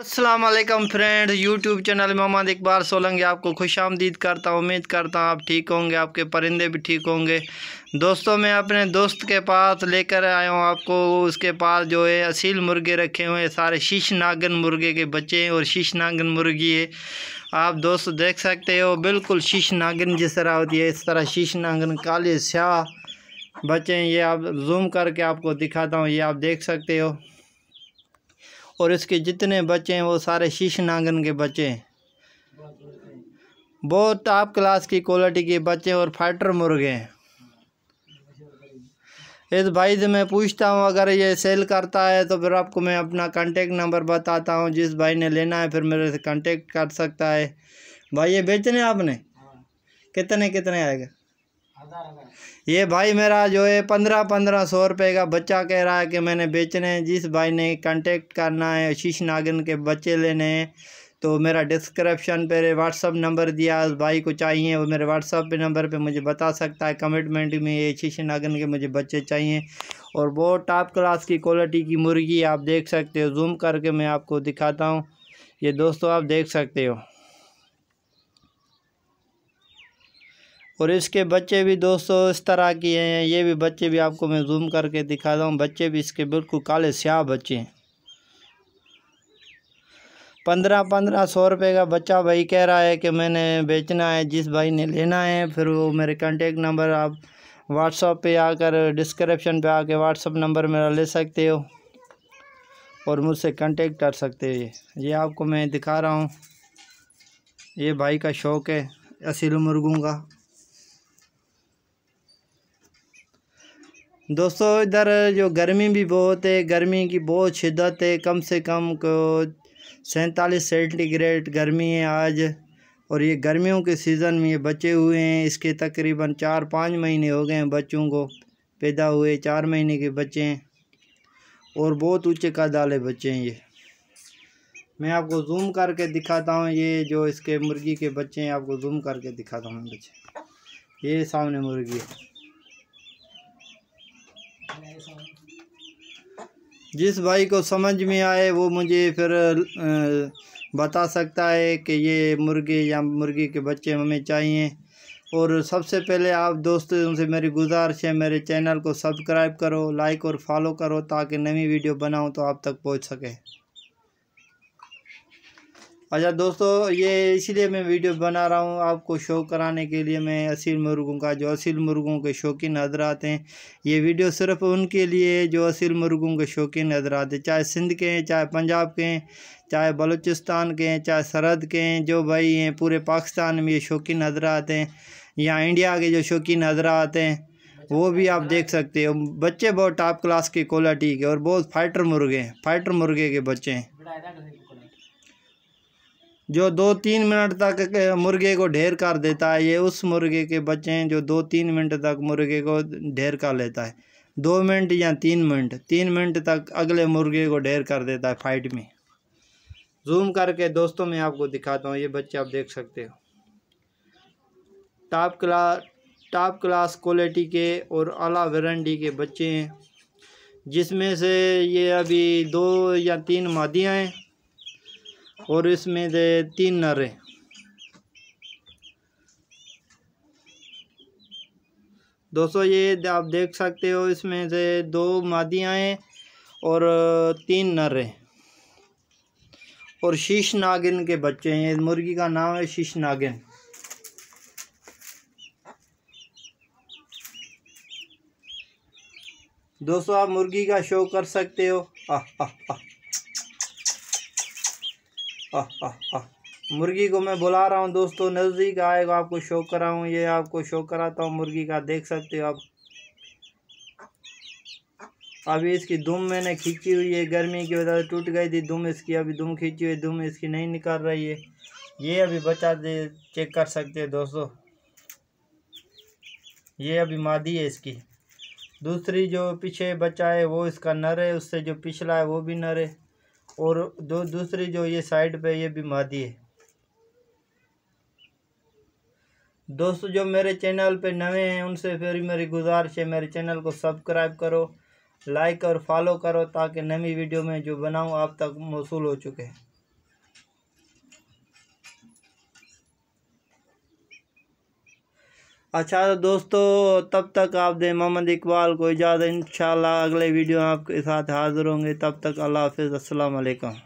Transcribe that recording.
Aslam friend YouTube channel Mohammad Iqbal Solangi आपको खुश आमदीद करता हूँ उम्मीद करता हूँ आप ठीक होंगे आपके परिंदे भी ठीक होंगे दोस्तों मैं अपने दोस्त के पास लेकर आया हूँ आपको उसके पास जो है असील मुर्गे रखे हुए हैं सारे शीश नागन मुर्गे के बच्चे हैं और शीश नागन मुर्गी है आप दोस्त देख सकते हो बिल्कुल शीश नागन जिस तरह होती है इस तरह शीश नागन काले स्याह बच्चे हैं ये आप जूम करके आपको दिखाता हूँ ये आप देख सकते हो और इसके जितने बच्चे हैं वो सारे शीश नांगन के बच्चे हैं बहुत टॉप क्लास की क्वालिटी के बच्चे और फाइटर मुर्गे हैं इस भाई से मैं पूछता हूँ अगर ये सेल करता है तो फिर आपको मैं अपना कांटेक्ट नंबर बताता हूँ जिस भाई ने लेना है फिर मेरे से कांटेक्ट कर सकता है भाई ये बेचने आपने हाँ। कितने कितने आएगा ये भाई मेरा जो है पंद्रह पंद्रह सौ रुपये का बच्चा कह रहा है कि मैंने बेचने हैं जिस भाई ने कांटेक्ट करना है शीश नागिन के बच्चे लेने हैं तो मेरा डिस्क्रिप्शन पर व्हाट्सअप नंबर दिया उस भाई को चाहिए वो मेरे व्हाट्सअप पे नंबर पे मुझे बता सकता है कमिटमेंट में ये शीश नागिन के मुझे बच्चे चाहिए और बहुत टॉप क्लास की क्वालिटी की मुर्गी आप देख सकते हो जूम करके मैं आपको दिखाता हूँ ये दोस्तों आप देख सकते हो और इसके बच्चे भी दोस्तों इस तरह के हैं ये भी बच्चे भी आपको मैं जूम करके दिखा रहा हूँ बच्चे भी इसके बिल्कुल काले स्याह बच्चे हैं पंद्रह पंद्रह सौ रुपये का बच्चा भाई कह रहा है कि मैंने बेचना है जिस भाई ने लेना है फिर वो मेरे कॉन्टेक्ट नंबर आप व्हाट्सअप पे आकर डिस्क्रिप्शन पे आके व्हाट्सअप नंबर मेरा ले सकते हो और मुझसे कॉन्टेक्ट कर सकते हो ये आपको मैं दिखा रहा हूँ ये भाई का शौक़ है असील मुर्गों का दोस्तों इधर जो गर्मी भी बहुत है गर्मी की बहुत शिद्दत है कम से कम को सैंतालीस सेंटीग्रेड गर्मी है आज और ये गर्मियों के सीज़न में ये बचे हुए हैं इसके तकरीबन चार पाँच महीने हो गए हैं बच्चों को पैदा हुए चार महीने के बच्चे हैं और बहुत ऊँचे कद वाले बच्चे हैं ये मैं आपको जूम करके दिखाता हूँ ये जो इसके मुर्गी के बच्चे हैं आपको जूम करके दिखाता हूँ बच्चे ये सामने मुर्गी है जिस भाई को समझ में आए वो मुझे फिर बता सकता है कि ये मुर्गी या मुर्गी के बच्चे हमें चाहिए और सबसे पहले आप दोस्तों से मेरी गुजारिश है मेरे चैनल को सब्सक्राइब करो लाइक और फॉलो करो ताकि नई वीडियो बनाऊँ तो आप तक पहुँच सके अच्छा दोस्तों ये इसीलिए मैं वीडियो बना रहा हूँ आपको शो कराने के लिए मैं असील मुर्गों का जो असील मुर्गों के शौकीन हजरात हैं ये वीडियो सिर्फ उनके लिए जो असील मुर्गों के शौकीन हजरात हैं चाहे सिंध के हैं चाहे पंजाब के हैं चाहे बलूचिस्तान के हैं चाहे सरहद के हैं जो भाई हैं पूरे पाकिस्तान में ये शौकीन हजरात हैं या इंडिया के जो शौकीन हजरात हैं वो भी आप देख सकते हो बच्चे बहुत टॉप क्लास की क्वालिटी के और बहुत फाइटर मुर्गे हैं फाइटर मुर्गे के बच्चे हैं जो दो तीन मिनट तक मुर्गे को ढेर कर देता है ये उस मुर्गे के बच्चे हैं जो दो तीन मिनट तक मुर्गे को ढेर कर लेता है दो मिनट या तीन मिनट तीन मिनट तक अगले मुर्गे को ढेर कर देता है फाइट में जूम करके दोस्तों मैं आपको दिखाता हूँ ये बच्चे आप देख सकते हो top class top class quality के और अला वारंटी के बच्चे हैं जिसमें से ये अभी दो या तीन मादियाँ हैं और इसमें दे तीन नर है दोस्तों ये आप देख सकते हो इसमें से दो मादियाँ हैं और तीन नर हैं और शीश नागिन के बच्चे हैं मुर्गी का नाम है शीश नागिन दोस्तों आप मुर्गी का शो कर सकते हो आह आह आह मुर्गी को मैं बुला रहा हूँ दोस्तों नज़दीक आएगा आपको शो कराऊँ ये आपको शो कराता हूँ मुर्गी का देख सकते हो आप अभी इसकी दुम मैंने खींची हुई है गर्मी की वजह से टूट गई थी दुम इसकी अभी दुम खींची हुई दुम इसकी नहीं निकल रही है ये अभी बचा दे चेक कर सकते हैं दोस्तों ये अभी मादी है इसकी दूसरी जो पीछे बच्चा है वो इसका नर है उससे जो पिछला है वो भी नर है और जो दूसरी जो ये साइड पे ये मादी है दोस्तों जो मेरे चैनल पे नए हैं उनसे फिर मेरी गुजारिश है मेरे चैनल को सब्सक्राइब करो लाइक और फॉलो करो ताकि नवी वीडियो में जो बनाऊँ आप तक मौसू हो चुके हैं अच्छा तो दोस्तों तब तक आप दें मोहम्मद इकबाल को इजाज़त इन अगले वीडियो आपके साथ हाज़िर होंगे तब तक अल्लाह हाफिज़ असलकम